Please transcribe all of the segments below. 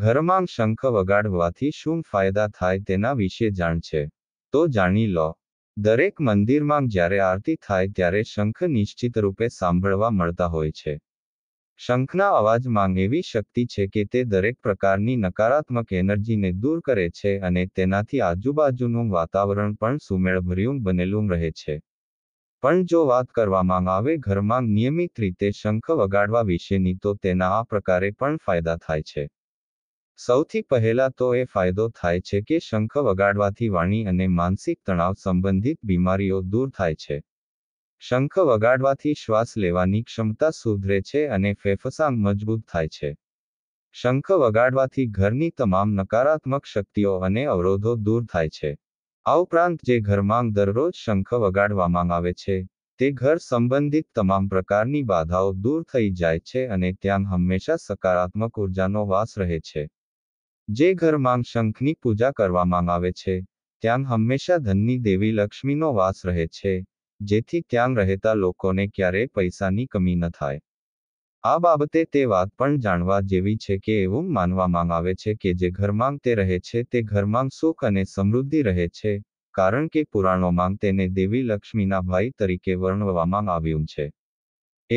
ઘરમાં શંખ વગાડવાથી શું ફાયદા થાય તેના વિશે જાણ છે તો જાણી લો દરેક મંદિરમાં જ્યારે આરતી થાય ત્યારે શંખ નિશ્ચિત રૂપે સાંભળવા મળતા હોય છે શંખના અવાજમાં એવી શક્તિ છે કે તે દરેક પ્રકારની નકારાત્મક એનર્જીને દૂર કરે છે અને તેનાથી આજુબાજુનું વાતાવરણ પણ સુમેળભર્યું બનેલું રહે છે પણ જો વાત કરવામાં આવે ઘરમાં નિયમિત રીતે શંખ વગાડવા વિશેની તો તેના આ પ્રકારે પણ ફાયદા થાય છે સૌથી પહેલા તો એ ફાયદો થાય છે કે શંખ વગાડવાથી વાણી અને માનસિક તણાવ સંબંધિત બીમારીઓ દૂર થાય છે શંખ વગાડવાથી શ્વાસ લેવાની ક્ષમતા સુધરે છે અને ફેફસાંગ મજબૂત થાય છે શંખ વગાડવાથી ઘરની તમામ નકારાત્મક શક્તિઓ અને અવરોધો દૂર થાય છે આ ઉપરાંત જે ઘરમાં દરરોજ શંખ વગાડવામાં આવે છે તે ઘર સંબંધિત તમામ પ્રકારની બાધાઓ દૂર થઈ જાય છે અને ત્યાં હંમેશા સકારાત્મક ઉર્જાનો વાસ રહે છે જે ઘરમાં શંખની પૂજા કરવામાં આવે છે ત્યાં હંમેશા ધનની દેવી લક્ષ્મીનો વાસ રહે છે જેથી ત્યાં રહેતા લોકોને ક્યારેય પૈસાની કમી ન થાય આ બાબતે તે વાત પણ જાણવા જેવી છે કે એવું માનવામાં આવે છે કે જે ઘરમાં તે રહે છે તે ઘરમાં સુખ અને સમૃદ્ધિ રહે છે કારણ કે પુરાણોમાં તેને દેવી લક્ષ્મીના ભાઈ તરીકે વર્ણવવામાં આવ્યું છે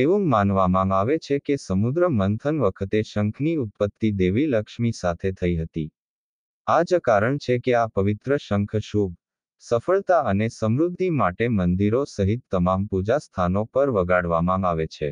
એવું માનવામાં આવે છે કે સમુદ્ર મંથન વખતે શંખની ઉત્પત્તિ દેવી લક્ષ્મી સાથે થઈ હતી આ જ કારણ છે કે આ પવિત્ર શંખ શુભ સફળતા અને સમૃદ્ધિ માટે મંદિરો સહિત તમામ પૂજા સ્થાનો પર વગાડવામાં આવે છે